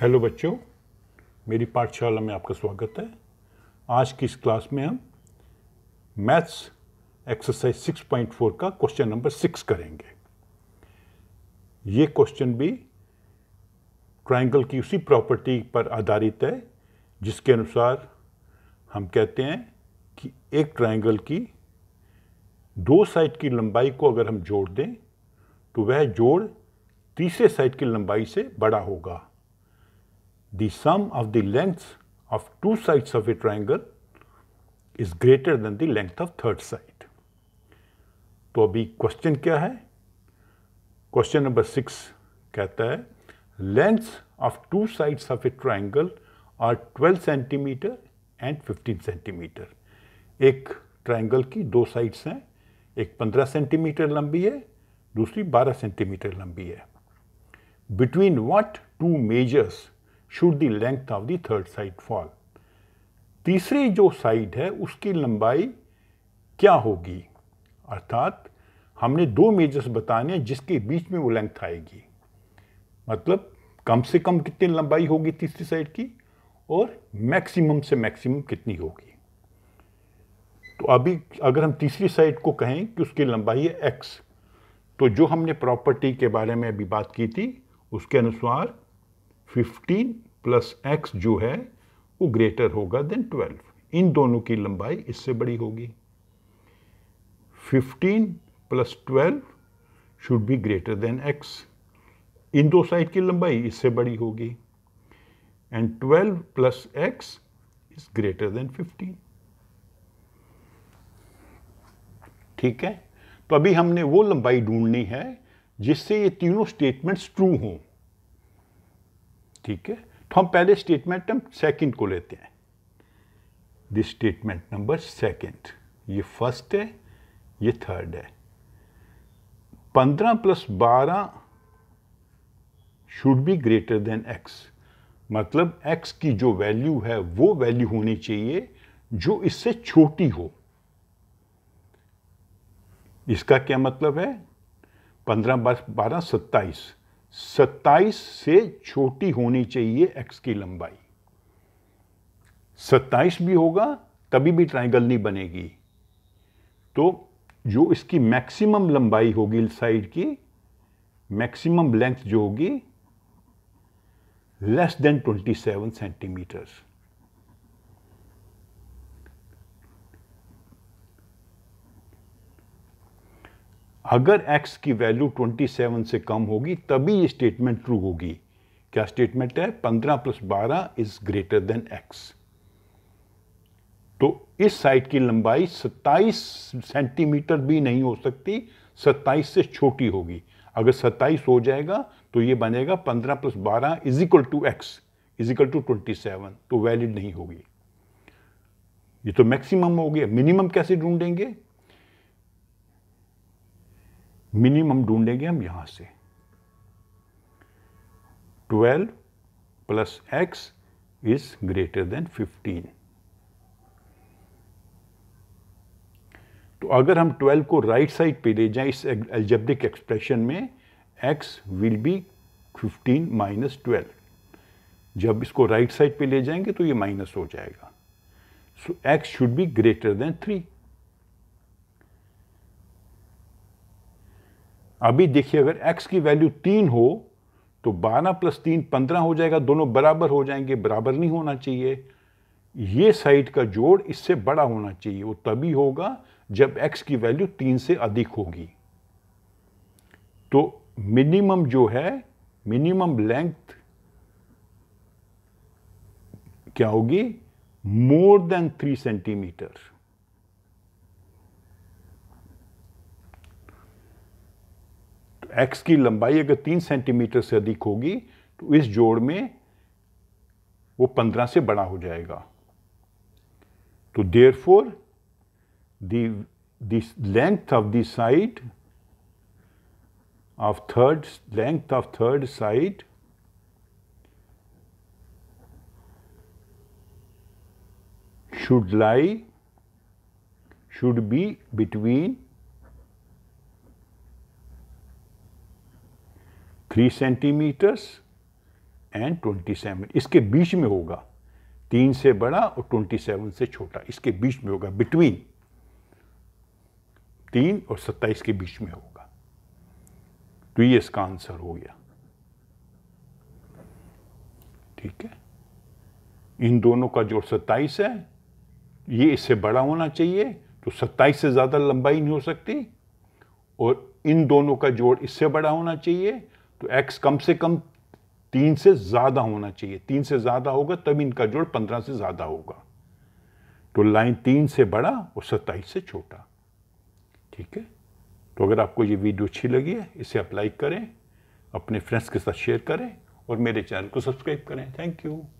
Hello बच्चों मेरी पाठशाला में आपका स्वागत है आज की इस क्लास में हम मैथ्स एक्सरसाइज 6.4 का क्वेश्चन नंबर सिक्स करेंगे ये क्वेश्चन भी ट्रायंगल की उसी प्रॉपर्टी पर आधारित है जिसके अनुसार हम कहते हैं कि एक ट्रायंगल की दो साइड की लंबाई को अगर हम जोड़ दें तो वह जोड़ तीसरे साइड की लंबाई से बड़ा होगा the sum of the lengths of two sides of a triangle is greater than the length of third side. तो अभी क्वेश्चन क्या है क्वेश्चन नंबर सिक्स कहता है lengths of two sides of a triangle are 12 centimeter and 15 centimeter. एक triangle की दो sides हैं एक 15 सेंटीमीटर लंबी है दूसरी 12 सेंटीमीटर लंबी है between what two measures should the length of the third side fall तीसरी जो साइड है उसकी लंबाई क्या होगी अर्थात हमने दो मेजर्स बताने हैं जिसके बीच में वो लेंथ आएगी मतलब कम से कम कितनी लंबाई होगी तीसरी साइड की और मैक्सिमम से मैक्सिमम कितनी होगी तो अभी अगर हम तीसरी साइड को कहें कि उसकी लंबाई है एक्स तो जो हमने प्रॉपर्टी के बारे में अभी बात की थी उसके अनुसार फिफ्टीन प्लस एक्स जो है वो ग्रेटर होगा देन ट्वेल्व इन दोनों की लंबाई इससे बड़ी होगी fifteen plus twelve should be greater than X इन दो साइड की लंबाई इससे बड़ी होगी and twelve plus X is greater than fifteen ठीक है तो अभी हमने वो लंबाई ढूंढनी है जिससे ये तीनों स्टेटमेंट्स ट्रू हों ठीक है तो हम पहले स्टेटमेंट हम सेकंड को लेते हैं दिस स्टेटमेंट नंबर सेकंड ये फर्स्ट है ये थर्ड है पंद्रह प्लस बारह should be greater than X मतलब एक्स की जो वैल्यू है वो वैल्यू होनी चाहिए जो इससे छोटी हो इसका क्या मतलब है पंद्रह बारह सत्ताईस 27 से छोटी होनी चाहिए एक्स की लंबाई 27 भी होगा तभी भी ट्राइंगल नहीं बनेगी तो जो इसकी मैक्सिमम लंबाई होगी साइड की मैक्सिमम लेंथ जो होगी लेस देन 27 सेंटीमीटर अगर x की वैल्यू 27 से कम होगी तभी ये स्टेटमेंट ट्रू होगी क्या स्टेटमेंट है 15 प्लस बारह इज ग्रेटर देन x तो इस साइड की लंबाई 27 सेंटीमीटर भी नहीं हो सकती 27 से छोटी होगी अगर 27 हो जाएगा तो ये बनेगा 15 प्लस बारह is equal to X is equal to twenty तो वैलिड नहीं होगी ये तो मैक्सिमम हो गया मिनिमम कैसे ढूंढेंगे मिनिमम ढूंढेंगे हम यहां से 12 plus X is greater than 15 तो अगर हम 12 को राइट साइड पे ले जाएं इस एल्जेब्रिक एक्सप्रेशन में x will be 15 minus twelve जब इसको राइट right साइड पे ले जाएंगे तो ये माइनस हो जाएगा so X should be greater than three अभी देखिए अगर x की वैल्यू तीन हो तो बारह प्लस तीन पंद्रह हो जाएगा दोनों बराबर हो जाएंगे बराबर नहीं होना चाहिए ये साइड का जोड़ इससे बड़ा होना चाहिए वो तभी होगा जब x की वैल्यू तीन से अधिक होगी तो मिनिमम जो है मिनिमम लेंथ क्या होगी more than three centimetre X की लंबाई अगर तीन सेंटीमीटर से अधिक होगी तो इस जोड़ में वो पंद्रह से बड़ा हो जाएगा तो there for the length of the side of third length of third side should lie should be between three centimetres and twenty seven इसके बीच में होगा तीन से बड़ा और ट्वेंटी सेवन से छोटा इसके बीच में होगा बिटवीन तीन और सत्ताईस के बीच में होगा तो ये इसका आंसर हो गया ठीक है इन दोनों का जोड़ सत्ताईस है ये इससे बड़ा होना चाहिए तो सत्ताईस से ज़्यादा लंबाई नहीं हो सकती और इन दोनों का जोड़ इससे बड़ा होना चाहिए तो एक्स कम से कम तीन से ज़्यादा होना चाहिए तीन से ज़्यादा होगा तभी इनका जोड़ पंद्रह से ज़्यादा होगा तो लाइन तीन से बड़ा और सत्ताईस से छोटा ठीक है तो अगर आपको ये वीडियो अच्छी लगी है इसे अप्लाई करें अपने फ्रेंड्स के साथ शेयर करें और मेरे चैनल को सब्सक्राइब करें थैंक यू